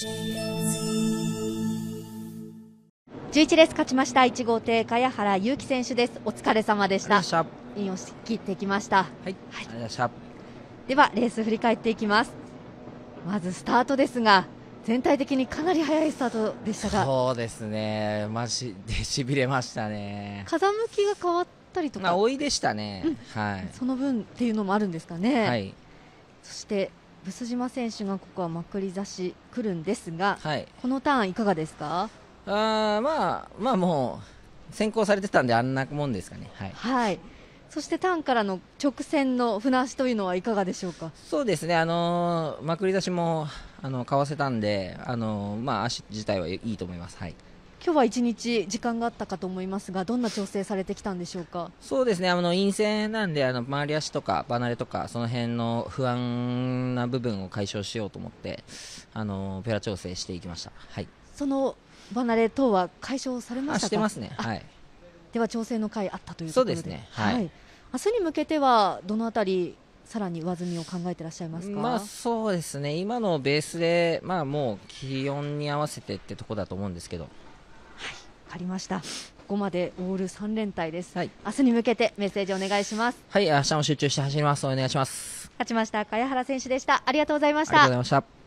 十一レース勝ちました一号艇茅原優希選手ですお疲れ様でしたインを切ってきましたはい、はい、したではレース振り返っていきますまずスタートですが全体的にかなり速いスタートでしたがそうですねまじでしびれましたね風向きが変わったりとか多いでしたね、うん、はいその分っていうのもあるんですかねはいそして薄島選手がここはまくり差しくるんですが、はい、このターン、いかがですかあまあ、まあもう先行されてたんであんなもんですかね。はい、はいそしてターンからの直線の船足というのはいかがでしょうかそうですね、あのまくり出しもあのかわせたんで、あのまあ、足自体はいいと思います。はい今日は一日時間があったかと思いますがどんな調整されてきたんでしょうかそうですねあの陰性なんであの周り足とか離れとかその辺の不安な部分を解消しようと思ってあのペラ調整していきました、はい、その離れ等は解消されましたしてますね、はい、では調整の回あったというそうですね、はい、はい、明日に向けてはどのあたりさらに上積みを考えていらっしゃいますか、まあ、そうですね、今のベースで、まあ、もう気温に合わせてってとこだと思うんですけど、かりました。ここまでオール3連隊です、はい、明日に向けてメッセージお願いしますはい明日も集中して走りますお願いします勝ちました茅原選手でしたありがとうございましたありがとうございました